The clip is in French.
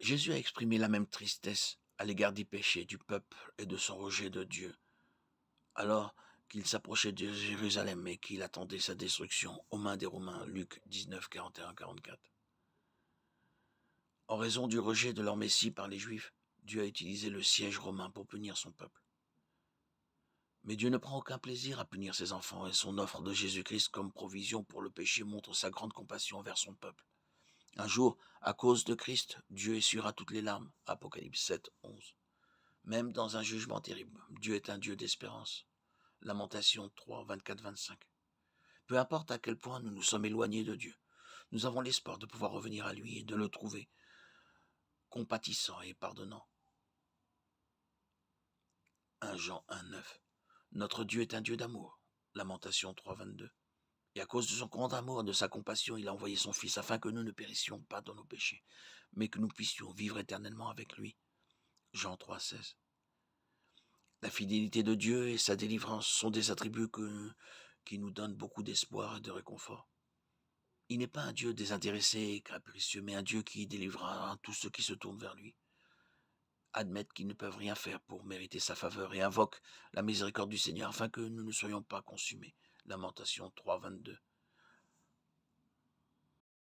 Jésus a exprimé la même tristesse à l'égard du péché du peuple et de son rejet de Dieu, alors qu'il s'approchait de Jérusalem et qu'il attendait sa destruction aux mains des Romains. Luc 19, 41-44. En raison du rejet de leur Messie par les Juifs, Dieu a utilisé le siège romain pour punir son peuple. Mais Dieu ne prend aucun plaisir à punir ses enfants et son offre de Jésus-Christ comme provision pour le péché montre sa grande compassion envers son peuple. Un jour, à cause de Christ, Dieu essuiera toutes les larmes. Apocalypse 7, 11. Même dans un jugement terrible, Dieu est un Dieu d'espérance. Lamentation 3, 24, 25. Peu importe à quel point nous nous sommes éloignés de Dieu, nous avons l'espoir de pouvoir revenir à lui et de le trouver compatissant et pardonnant. 1 Jean 1, 9. Notre Dieu est un Dieu d'amour. Lamentation 3, 22. Et à cause de son grand amour et de sa compassion, il a envoyé son Fils afin que nous ne périssions pas dans nos péchés, mais que nous puissions vivre éternellement avec lui. Jean 3, 16. La fidélité de Dieu et sa délivrance sont des attributs qui nous donnent beaucoup d'espoir et de réconfort. Il n'est pas un Dieu désintéressé et capricieux, mais un Dieu qui délivrera tous ceux qui se tournent vers lui. Admettent qu'ils ne peuvent rien faire pour mériter sa faveur et invoquent la miséricorde du Seigneur afin que nous ne soyons pas consumés. Lamentation 3.22.